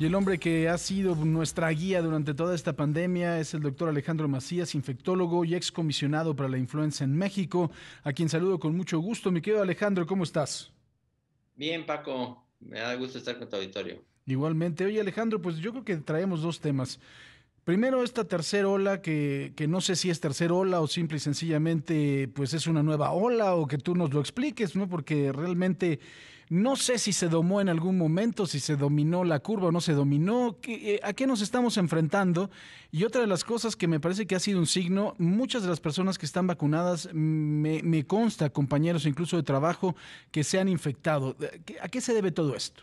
Y el hombre que ha sido nuestra guía durante toda esta pandemia es el doctor Alejandro Macías, infectólogo y excomisionado para la influenza en México, a quien saludo con mucho gusto. Mi querido Alejandro, ¿cómo estás? Bien, Paco, me da gusto estar con tu auditorio. Igualmente. Oye, Alejandro, pues yo creo que traemos dos temas. Primero esta tercera ola que, no sé si es tercera ola o simple y sencillamente pues es una nueva ola o que tú nos lo expliques, ¿no? Porque realmente no sé si se domó en algún momento, si se dominó la curva o no se dominó, eh, a qué nos estamos enfrentando. Y otra de las cosas que me parece que ha sido un signo, muchas de las personas que están vacunadas, me consta, compañeros incluso de trabajo, que se han infectado. ¿A qué se debe todo esto?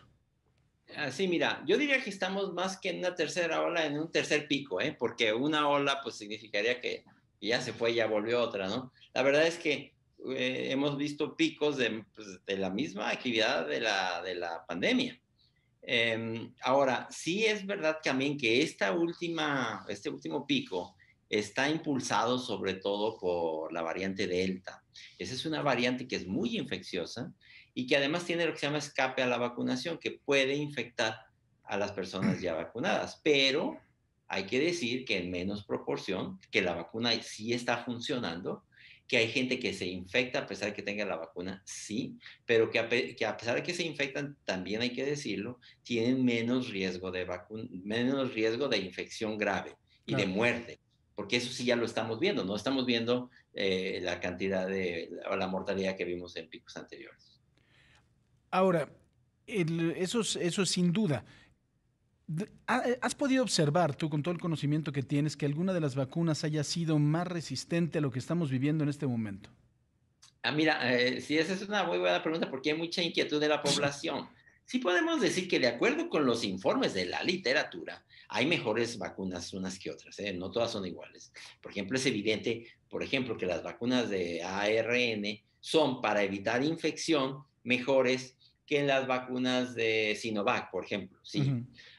Así, mira, yo diría que estamos más que en una tercera ola, en un tercer pico, ¿eh? porque una ola pues significaría que ya se fue, ya volvió otra, ¿no? La verdad es que eh, hemos visto picos pues, de, la misma actividad de la, de la pandemia. Em, ahora, sí es verdad también que esta última, este último pico está impulsado sobre todo por la variante Delta. Esa es una variante que es muy infecciosa y que además tiene lo que se llama escape a la vacunación, que puede infectar a las personas ya vacunadas. Pero hay que decir que en menos proporción, que la vacuna sí está funcionando, que hay gente que se infecta a pesar de que tenga la vacuna, sí, pero que a, pesar de que se infectan, también hay que decirlo, tienen menos riesgo de, menos riesgo de infección grave y de muerte, porque eso sí ya lo estamos viendo, no estamos viendo eh, la cantidad de la mortalidad que vimos en picos anteriores. Ahora, eso, es, sin duda. ¿Has podido observar tú, con todo el conocimiento que tienes, que alguna de las vacunas haya sido más resistente a lo que estamos viviendo en este momento? Ah, mira, si eh, sí, esa es una muy buena pregunta porque hay mucha inquietud de la población. Sí podemos decir que de acuerdo con los informes de la literatura, hay mejores vacunas unas que otras, ¿eh? no todas son iguales. Por ejemplo, es evidente, por ejemplo, que las vacunas de ARN son para evitar infección mejores que las vacunas de Sinovac, por ejemplo. ¿sí?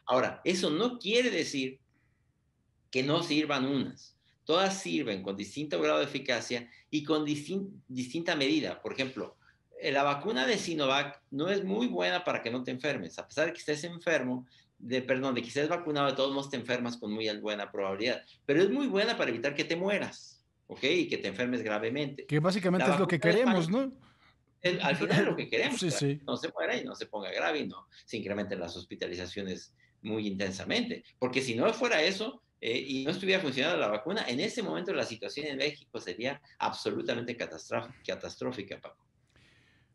Ahora, eso no quiere decir que no sirvan unas. Todas sirven con distinto grado de eficacia y con distinta medida. Por ejemplo, eh, la vacuna de Sinovac no es muy buena para que no te enfermes. A pesar de que estés enfermo, de, perdón, de que estés vacunado, de todos modos te enfermas con muy buena probabilidad. Pero es muy buena para evitar que te mueras, ¿ok? Y que te enfermes gravemente. Que básicamente es lo que queremos, ¿no? al final lo que queremos. No se muera y no se ponga grave y no se incrementen las hospitalizaciones muy intensamente. Porque si no fuera eso eh, y no estuviera funcionando la vacuna, en ese momento la situación en México sería absolutamente catastrófica, Paco.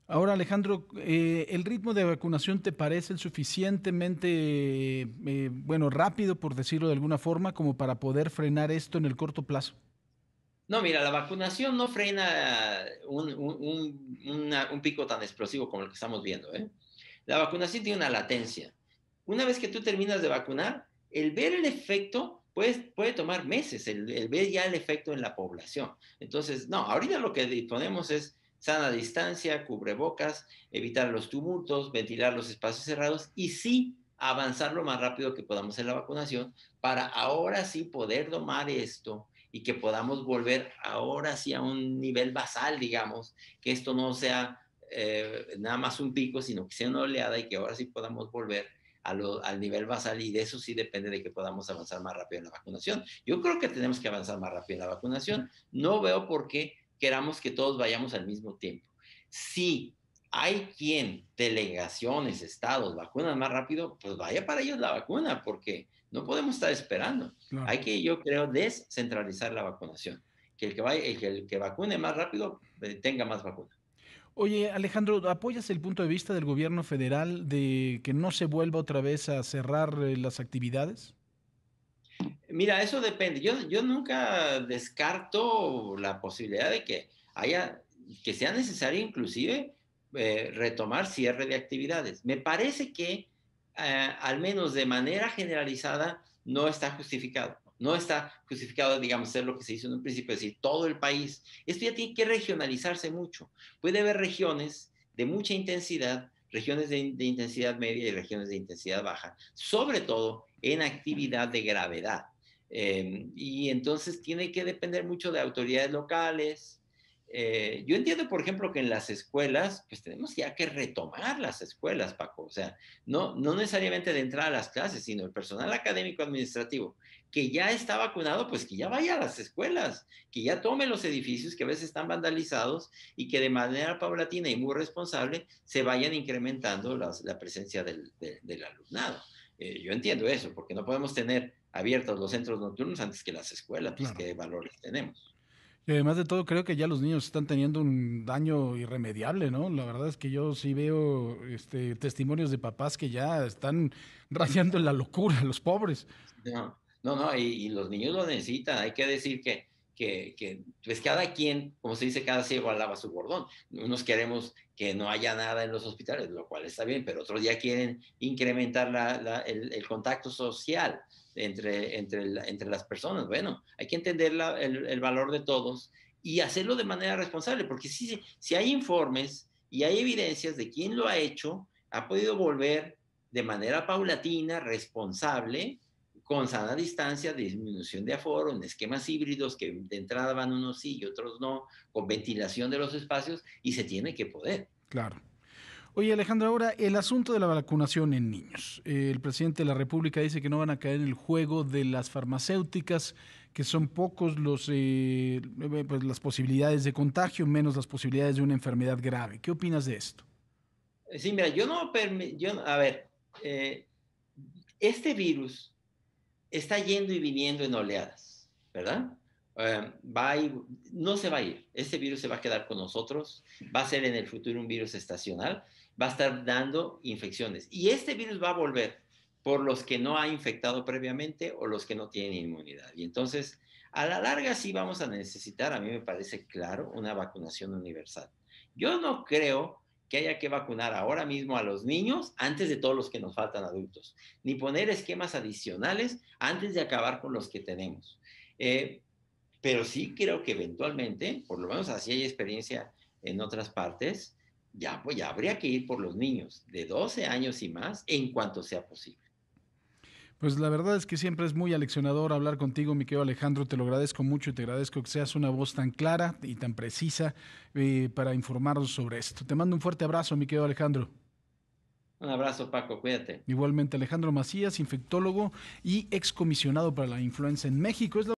Ahora, Alejandro, eh, ¿el ritmo de vacunación te parece el suficientemente, eh, bueno, rápido, por decirlo de alguna forma, como para poder frenar esto en el corto plazo? No, mira, la vacunación no frena un, pico tan explosivo como el que estamos viendo. ¿eh? La vacunación tiene una latencia. Una vez que tú terminas de vacunar, el ver el efecto puede, puede tomar meses, el, ver ya el efecto en la población. Entonces, no, ahorita lo que disponemos es sana distancia, cubrebocas, evitar los tumultos, ventilar los espacios cerrados y sí avanzar lo más rápido que podamos en la vacunación para ahora sí poder tomar esto y que podamos volver ahora sí a un nivel basal, digamos, que esto no sea eh, nada más un pico, sino que sea una oleada y que ahora sí podamos volver al nivel basal y de eso sí depende de que podamos avanzar más rápido en la vacunación. Yo creo que tenemos que avanzar más rápido en la vacunación. No veo por qué queramos que todos vayamos al mismo tiempo. Sí, hay quien, delegaciones, estados, vacunan más rápido, pues vaya para ellos la vacuna, porque no podemos estar esperando. Hay que, yo creo, descentralizar la vacunación. Que el que, vaya, el que, vacune más rápido eh, tenga más vacuna. Oye, Alejandro, ¿apoyas el punto de vista del gobierno federal de que no se vuelva otra vez a cerrar eh, las actividades? Mira, eso depende. Yo, yo nunca descarto la posibilidad de que haya, que sea necesario inclusive eh, retomar cierre de actividades. Me parece que, eh, al menos de manera generalizada, no está justificado. No está justificado, digamos, hacer lo que se hizo en un principio, es decir, todo el país. Esto ya tiene que regionalizarse mucho. Puede haber regiones de mucha intensidad, regiones de, intensidad media y regiones de intensidad baja, sobre todo en actividad de gravedad. Em, y entonces tiene que depender mucho de autoridades locales, eh, yo entiendo, por ejemplo, que en las escuelas, pues tenemos ya que retomar las escuelas, Paco. O sea, no, no necesariamente de entrar a las clases, sino el personal académico administrativo que ya está vacunado, pues que ya vaya a las escuelas, que ya tome los edificios que a veces están vandalizados y que de manera paulatina y muy responsable se vayan incrementando la presencia del, alumnado. Eh, yo entiendo eso, porque no podemos tener abiertos los centros nocturnos antes que las escuelas, pues qué valores tenemos. Y además de todo, creo que ya los niños están teniendo un daño irremediable, ¿no? La verdad es que yo sí veo este, testimonios de papás que ya están raciando en la locura, los pobres. No, no, y, los niños lo necesitan. Hay que decir que, que, pues cada quien, como se dice, cada ciego alaba su bordón. Unos queremos que no haya nada en los hospitales, lo cual está bien, pero otros ya quieren incrementar la, el, el contacto social entre, entre, las personas. Bueno, hay que entender el, valor de todos y hacerlo de manera responsable, porque si, si hay informes y hay evidencias de quién lo ha hecho, ha podido volver de manera paulatina, responsable, con sana distancia, disminución de aforo, en esquemas híbridos que de entrada van unos sí y otros no, con ventilación de los espacios y se tiene que poder. Claro. Oye, Alejandro, ahora el asunto de la vacunación en niños. el presidente de la República dice que no van a caer en el juego de las farmacéuticas, que son pocos los, eh, eh, pues, las posibilidades de contagio, menos las posibilidades de una enfermedad grave. ¿Qué opinas de esto? Eh, sí, mira, yo no a ver, este virus está yendo y viniendo en oleadas, ¿verdad? Eh, va no se va a ir, Este virus se va a quedar con nosotros, va a ser en el futuro un virus estacional, va a estar dando infecciones y este virus va a volver por los que no ha infectado previamente o los que no tienen inmunidad. Y entonces, a la larga sí vamos a necesitar, a mí me parece claro, una vacunación universal. Yo no creo que haya que vacunar ahora mismo a los niños antes de todos los que nos faltan adultos, ni poner esquemas adicionales antes de acabar con los que tenemos. Eh, pero sí creo que eventualmente, por lo menos así hay experiencia en otras partes, ya, pues, ya habría que ir por los niños de 12 años y más en cuanto sea posible. Pues la verdad es que siempre es muy aleccionador hablar contigo, mi Alejandro. Te lo agradezco mucho y te agradezco que seas una voz tan clara y tan precisa eh, para informarnos sobre esto. Te mando un fuerte abrazo, mi Alejandro. Un abrazo, Paco, cuídate. Igualmente, Alejandro Macías, infectólogo y excomisionado para la influenza en México.